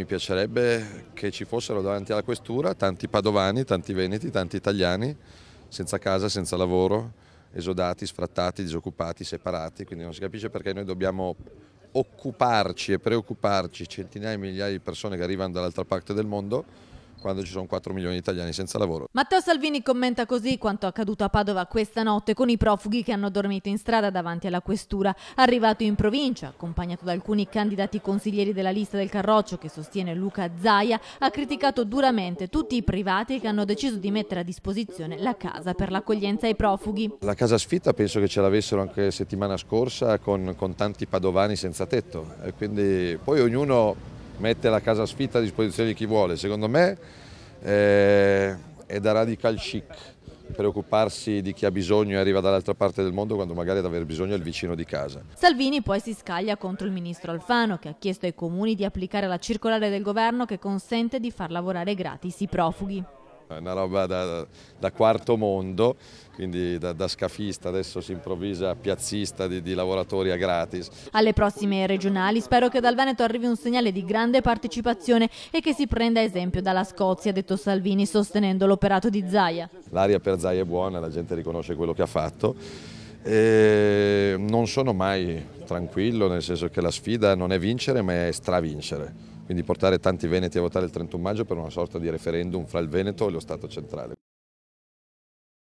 Mi piacerebbe che ci fossero davanti alla questura tanti padovani, tanti veneti, tanti italiani, senza casa, senza lavoro, esodati, sfrattati, disoccupati, separati, quindi non si capisce perché noi dobbiamo occuparci e preoccuparci centinaia e migliaia di persone che arrivano dall'altra parte del mondo quando ci sono 4 milioni di italiani senza lavoro. Matteo Salvini commenta così quanto accaduto a Padova questa notte con i profughi che hanno dormito in strada davanti alla questura. Arrivato in provincia, accompagnato da alcuni candidati consiglieri della lista del Carroccio che sostiene Luca Zaia, ha criticato duramente tutti i privati che hanno deciso di mettere a disposizione la casa per l'accoglienza ai profughi. La casa sfitta penso che ce l'avessero anche settimana scorsa con, con tanti padovani senza tetto, e quindi poi ognuno mette la casa sfitta a disposizione di chi vuole. Secondo me eh, è da radical chic preoccuparsi di chi ha bisogno e arriva dall'altra parte del mondo quando magari ad aver bisogno è il vicino di casa. Salvini poi si scaglia contro il ministro Alfano che ha chiesto ai comuni di applicare la circolare del governo che consente di far lavorare gratis i profughi. È una roba da, da quarto mondo, quindi da, da, scafista adesso si improvvisa piazzista di, di lavoratori a gratis. Alle prossime regionali spero che dal Veneto arrivi un segnale di grande partecipazione e che si prenda esempio dalla Scozia, ha detto Salvini, sostenendo l'operato di Zaia. L'aria per Zaia è buona, la gente riconosce quello che ha fatto. E non sono mai tranquillo, nel senso che la sfida non è vincere ma è stravincere quindi portare tanti veneti a votare il 31 maggio per una sorta di referendum fra il Veneto e lo Stato centrale.